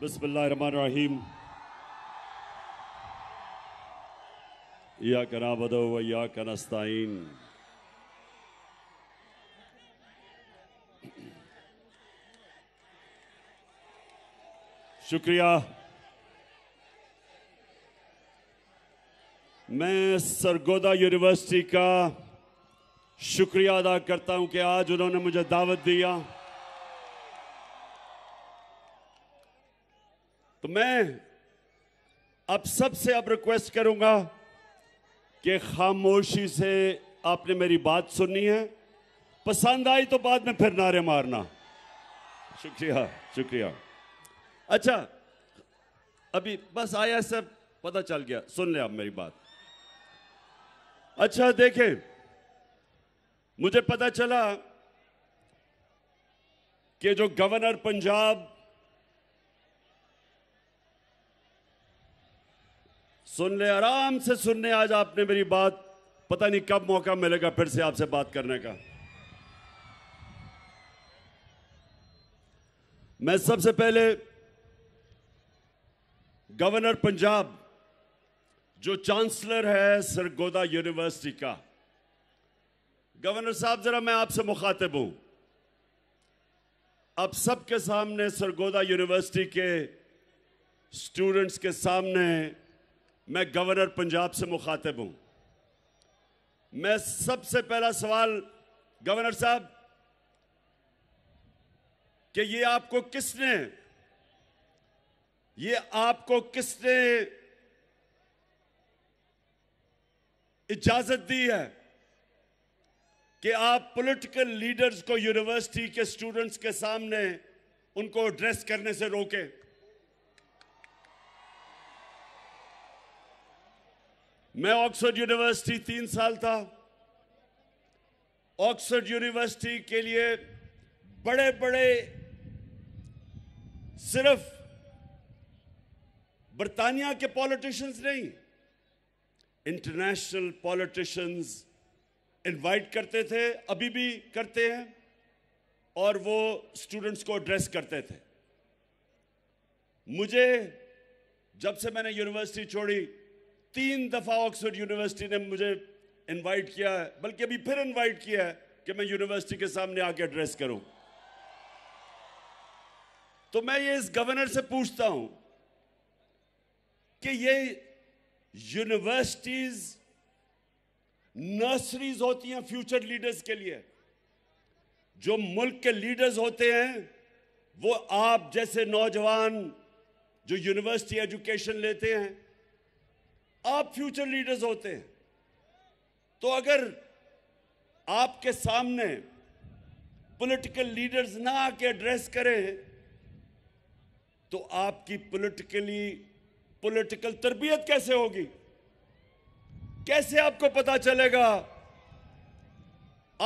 बिस्मिल्लाहिर्रहमानिर्रहीम या कना बदो व या कनस्ताइन शुक्रिया मैं सरगोदा यूनिवर्सिटी का शुक्रिया अदा करता हूं कि आज उन्होंने मुझे दावत दिया तो मैं अब सबसे अब रिक्वेस्ट करूंगा कि खामोशी से आपने मेरी बात सुननी है पसंद आई तो बाद में फिर नारे मारना शुक्रिया शुक्रिया अच्छा अभी बस आया सब पता चल गया सुन ले आप मेरी बात अच्छा देखें मुझे पता चला कि जो गवर्नर पंजाब सुन ले आराम से सुन ले आज आपने मेरी बात पता नहीं कब मौका मिलेगा फिर से आपसे बात करने का मैं सबसे पहले गवर्नर पंजाब जो चांसलर है सरगोदा यूनिवर्सिटी का गवर्नर साहब जरा मैं आपसे मुखातिब हूं अब सबके सामने सरगोदा यूनिवर्सिटी के स्टूडेंट्स के सामने मैं गवर्नर पंजाब से मुखातिब हूं मैं सबसे पहला सवाल गवर्नर साहब कि ये आपको किसने ये आपको किसने इजाजत दी है कि आप पॉलिटिकल लीडर्स को यूनिवर्सिटी के स्टूडेंट्स के सामने उनको एड्रेस करने से रोकें मैं ऑक्सफोर्ड यूनिवर्सिटी तीन साल था ऑक्सफोर्ड यूनिवर्सिटी के लिए बड़े बड़े सिर्फ बर्तानिया के पॉलिटिशियंस नहीं इंटरनेशनल पॉलिटिशियंस इनवाइट करते थे अभी भी करते हैं और वो स्टूडेंट्स को एड्रेस करते थे मुझे जब से मैंने यूनिवर्सिटी छोड़ी तीन दफ़ा ऑक्सफोर्ड यूनिवर्सिटी ने मुझे इनवाइट किया है बल्कि अभी फिर इनवाइट किया है कि मैं यूनिवर्सिटी के सामने आके एड्रेस करूं तो मैं ये इस गवर्नर से पूछता हूं कि ये यूनिवर्सिटीज नर्सरीज होती हैं फ्यूचर लीडर्स के लिए जो मुल्क के लीडर्स होते हैं वो आप जैसे नौजवान जो यूनिवर्सिटी एजुकेशन लेते हैं आप फ्यूचर लीडर्स होते हैं तो अगर आपके सामने पॉलिटिकल लीडर्स ना आके एड्रेस करें तो आपकी पॉलिटिकली पॉलिटिकल तरबियत कैसे होगी कैसे आपको पता चलेगा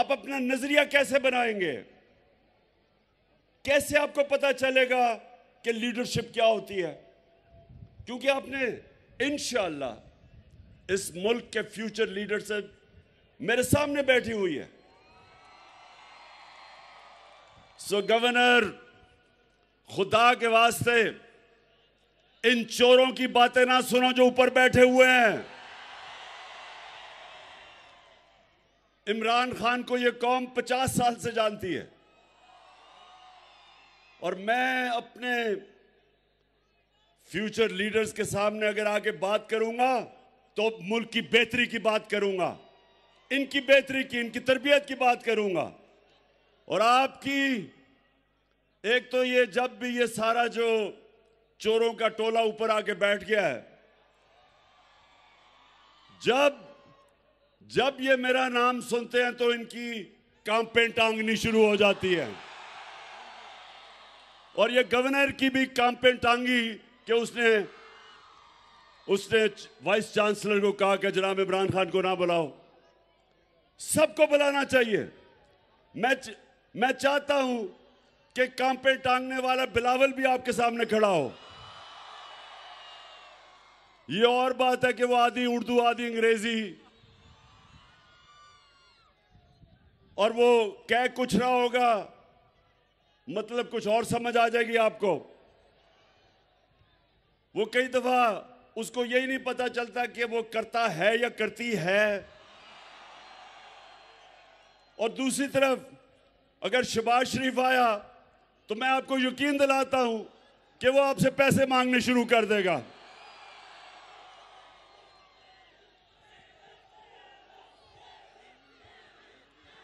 आप अपना नजरिया कैसे बनाएंगे कैसे आपको पता चलेगा कि लीडरशिप क्या होती है क्योंकि आपने इनशाला इस मुल्क के फ्यूचर लीडर से मेरे सामने बैठी हुई है सो गवर्नर खुदा के वास्ते इन चोरों की बातें ना सुनो जो ऊपर बैठे हुए हैं इमरान खान को यह कौम पचास साल से जानती है और मैं अपने फ्यूचर लीडर्स के सामने अगर आके बात करूंगा तो मुल्क की बेहतरी की बात करूंगा इनकी बेहतरी की इनकी तरबियत की बात करूंगा और आपकी एक तो ये जब भी ये सारा जो चोरों का टोला ऊपर आके बैठ गया है जब जब ये मेरा नाम सुनते हैं तो इनकी कांपें टांगनी शुरू हो जाती है और ये गवर्नर की भी कांपें टांगी कि उसने उसने वाइस चांसलर को कहा कि जनाब इमरान खान को ना बुलाओ सबको बुलाना चाहिए मैं मैं चाहता हूं कि काम पे टांगने वाला बिलावल भी आपके सामने खड़ा हो यह और बात है कि वो आधी उर्दू आधी अंग्रेजी और वो कह कुछ ना होगा मतलब कुछ और समझ आ जाएगी आपको वो कई दफा उसको यही नहीं पता चलता कि वो करता है या करती है और दूसरी तरफ अगर शबाज शरीफ आया तो मैं आपको यकीन दिलाता हूं कि वो आपसे पैसे मांगने शुरू कर देगा